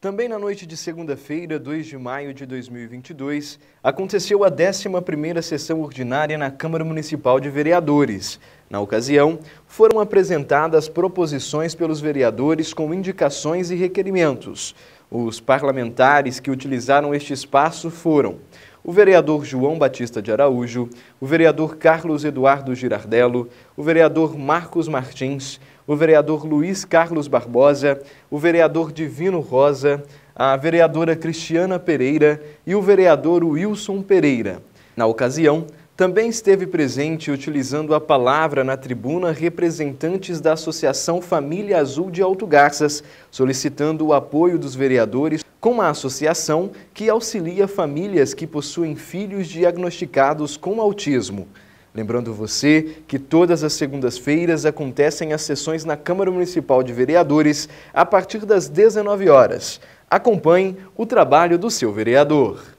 Também na noite de segunda-feira, 2 de maio de 2022, aconteceu a 11ª sessão ordinária na Câmara Municipal de Vereadores. Na ocasião, foram apresentadas proposições pelos vereadores com indicações e requerimentos. Os parlamentares que utilizaram este espaço foram o vereador João Batista de Araújo, o vereador Carlos Eduardo Girardello, o vereador Marcos Martins, o vereador Luiz Carlos Barbosa, o vereador Divino Rosa, a vereadora Cristiana Pereira e o vereador Wilson Pereira. Na ocasião, também esteve presente, utilizando a palavra na tribuna, representantes da Associação Família Azul de Alto Garças, solicitando o apoio dos vereadores com uma associação que auxilia famílias que possuem filhos diagnosticados com autismo. Lembrando você que todas as segundas-feiras acontecem as sessões na Câmara Municipal de Vereadores a partir das 19 horas. Acompanhe o trabalho do seu vereador.